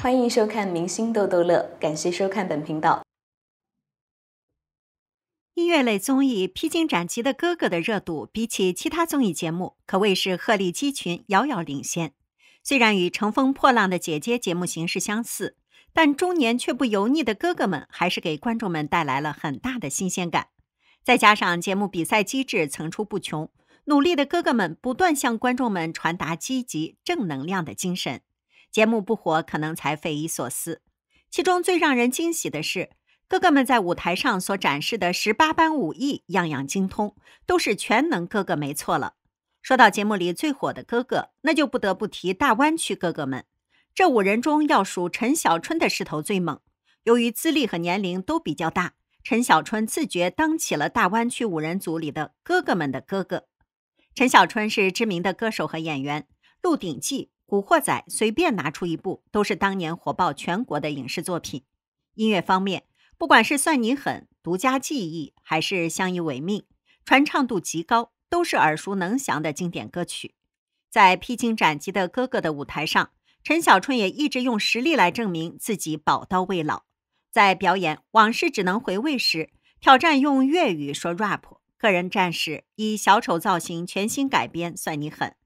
欢迎收看《明星逗逗乐》，感谢收看本频道。音乐类综艺《披荆斩棘的哥哥》的热度，比起其他综艺节目，可谓是鹤立鸡群，遥遥领先。虽然与《乘风破浪的姐姐》节目形式相似，但中年却不油腻的哥哥们，还是给观众们带来了很大的新鲜感。再加上节目比赛机制层出不穷。努力的哥哥们不断向观众们传达积极正能量的精神，节目不火可能才匪夷所思。其中最让人惊喜的是，哥哥们在舞台上所展示的十八般武艺，样样精通，都是全能哥哥没错了。说到节目里最火的哥哥，那就不得不提大湾区哥哥们。这五人中要数陈小春的势头最猛。由于资历和年龄都比较大，陈小春自觉当起了大湾区五人组里的哥哥们的哥哥。陈小春是知名的歌手和演员，《鹿鼎记》《古惑仔》随便拿出一部都是当年火爆全国的影视作品。音乐方面，不管是《算你狠》《独家记忆》还是《相依为命》，传唱度极高，都是耳熟能详的经典歌曲。在《披荆斩棘的哥哥》的舞台上，陈小春也一直用实力来证明自己宝刀未老。在表演《往事只能回味》时，挑战用粤语说 rap。个人战士以小丑造型全新改编，算你狠，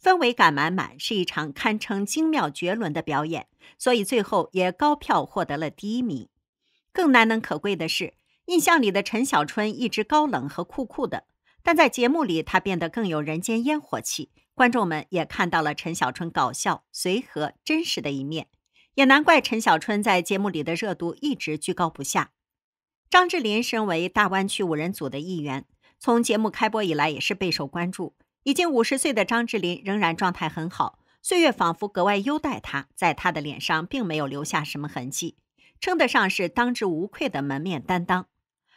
氛围感满满，是一场堪称精妙绝伦的表演，所以最后也高票获得了第一名。更难能可贵的是，印象里的陈小春一直高冷和酷酷的，但在节目里他变得更有人间烟火气，观众们也看到了陈小春搞笑、随和、真实的一面，也难怪陈小春在节目里的热度一直居高不下。张智霖身为大湾区五人组的一员。从节目开播以来也是备受关注。已经五十岁的张智霖仍然状态很好，岁月仿佛格外优待他，在他的脸上并没有留下什么痕迹，称得上是当之无愧的门面担当。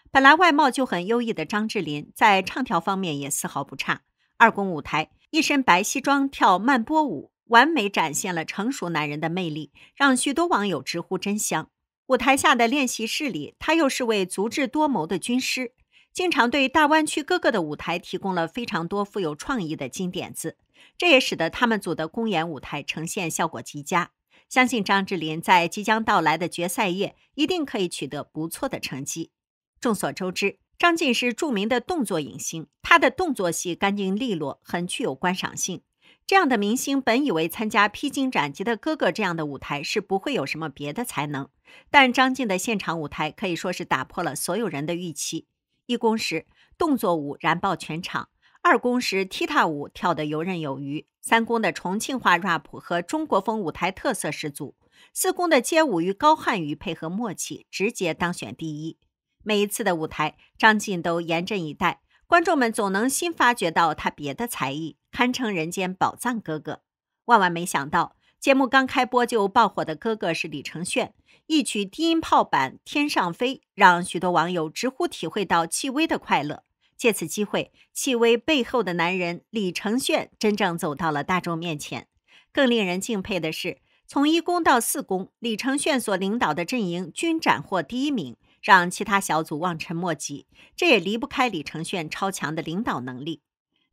本来外貌就很优异的张智霖，在唱跳方面也丝毫不差。二公舞台，一身白西装跳慢波舞，完美展现了成熟男人的魅力，让许多网友直呼真香。舞台下的练习室里，他又是位足智多谋的军师。经常对大湾区哥哥的舞台提供了非常多富有创意的金点子，这也使得他们组的公演舞台呈现效果极佳。相信张智霖在即将到来的决赛夜一定可以取得不错的成绩。众所周知，张晋是著名的动作影星，他的动作戏干净利落，很具有观赏性。这样的明星本以为参加《披荆斩棘的哥哥》这样的舞台是不会有什么别的才能，但张晋的现场舞台可以说是打破了所有人的预期。一公时，动作舞燃爆全场；二公时，踢踏舞跳得游刃有余；三公的重庆话 rap 和中国风舞台特色十足；四公的街舞与高瀚宇配合默契，直接当选第一。每一次的舞台，张晋都严阵以待，观众们总能新发掘到他别的才艺，堪称人间宝藏哥哥。万万没想到。节目刚开播就爆火的哥哥是李承铉，一曲低音炮版《天上飞》让许多网友直呼体会到戚薇的快乐。借此机会，戚薇背后的男人李承铉真正走到了大众面前。更令人敬佩的是，从一公到四公，李承铉所领导的阵营均斩获第一名，让其他小组望尘莫及。这也离不开李承铉超强的领导能力。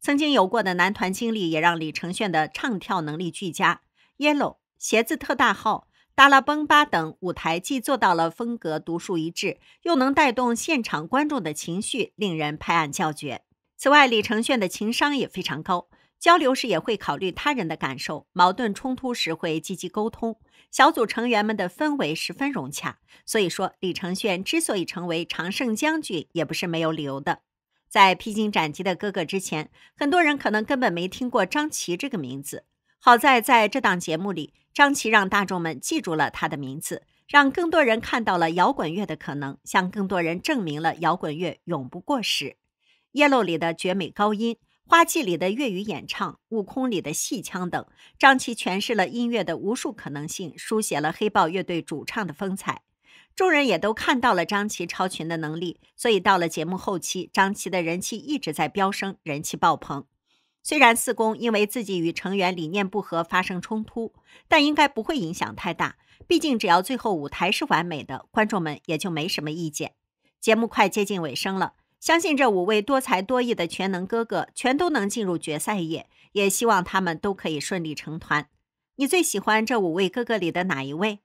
曾经有过的男团经历也让李承铉的唱跳能力俱佳。Yellow 鞋子特大号，达拉崩巴等舞台既做到了风格独树一帜，又能带动现场观众的情绪，令人拍案叫绝。此外，李承铉的情商也非常高，交流时也会考虑他人的感受，矛盾冲突时会积极沟通，小组成员们的氛围十分融洽。所以说，李承铉之所以成为常胜将军，也不是没有理由的。在披荆斩棘的哥哥之前，很多人可能根本没听过张琪这个名字。好在在这档节目里，张琪让大众们记住了他的名字，让更多人看到了摇滚乐的可能，向更多人证明了摇滚乐永不过时。《夜露》里的绝美高音，《花季》里的粤语演唱，《悟空》里的戏腔等，张琪诠释了音乐的无数可能性，书写了黑豹乐队主唱的风采。众人也都看到了张琪超群的能力，所以到了节目后期，张琪的人气一直在飙升，人气爆棚。虽然四公因为自己与成员理念不合发生冲突，但应该不会影响太大。毕竟只要最后舞台是完美的，观众们也就没什么意见。节目快接近尾声了，相信这五位多才多艺的全能哥哥全都能进入决赛夜，也希望他们都可以顺利成团。你最喜欢这五位哥哥里的哪一位？